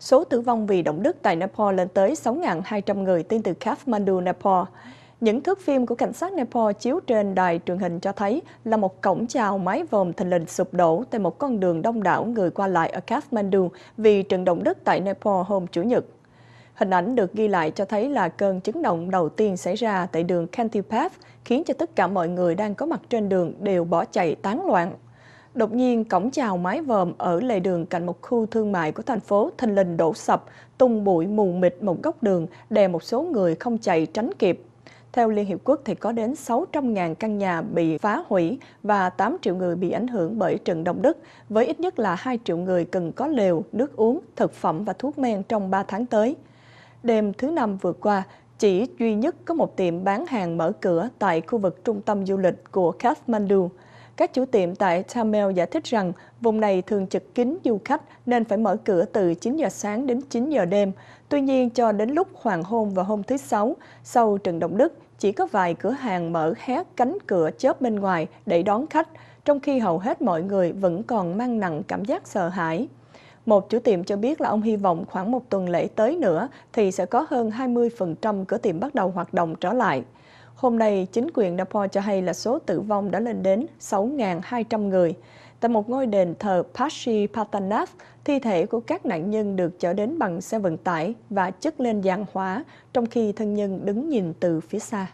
Số tử vong vì động đất tại Nepal lên tới 6.200 người tin từ Kathmandu, Nepal. Những thước phim của cảnh sát Nepal chiếu trên đài truyền hình cho thấy là một cổng chào mái vòm thành lình sụp đổ tại một con đường đông đảo người qua lại ở Kathmandu vì trận động đất tại Nepal hôm Chủ nhật. Hình ảnh được ghi lại cho thấy là cơn chấn động đầu tiên xảy ra tại đường Kantipath, khiến cho tất cả mọi người đang có mặt trên đường đều bỏ chạy tán loạn. Đột nhiên, cổng chào mái vòm ở lề đường cạnh một khu thương mại của thành phố Thình Lình đổ sập, tung bụi mù mịt một góc đường, đè một số người không chạy tránh kịp. Theo Liên Hiệp Quốc thì có đến 600.000 căn nhà bị phá hủy và 8 triệu người bị ảnh hưởng bởi trận động đất, với ít nhất là 2 triệu người cần có lều, nước uống, thực phẩm và thuốc men trong 3 tháng tới. Đêm thứ năm vừa qua, chỉ duy nhất có một tiệm bán hàng mở cửa tại khu vực trung tâm du lịch của Kathmandu. Các chủ tiệm tại Tamel giải thích rằng vùng này thường chật kín du khách nên phải mở cửa từ 9 giờ sáng đến 9 giờ đêm. Tuy nhiên, cho đến lúc hoàng hôn vào hôm thứ Sáu, sau trận động đất, chỉ có vài cửa hàng mở hé cánh cửa chớp bên ngoài để đón khách, trong khi hầu hết mọi người vẫn còn mang nặng cảm giác sợ hãi. Một chủ tiệm cho biết là ông hy vọng khoảng một tuần lễ tới nữa thì sẽ có hơn 20% cửa tiệm bắt đầu hoạt động trở lại. Hôm nay, chính quyền Nepal cho hay là số tử vong đã lên đến 6.200 người. Tại một ngôi đền thờ Pashi Patanath, thi thể của các nạn nhân được chở đến bằng xe vận tải và chất lên giàn hóa, trong khi thân nhân đứng nhìn từ phía xa.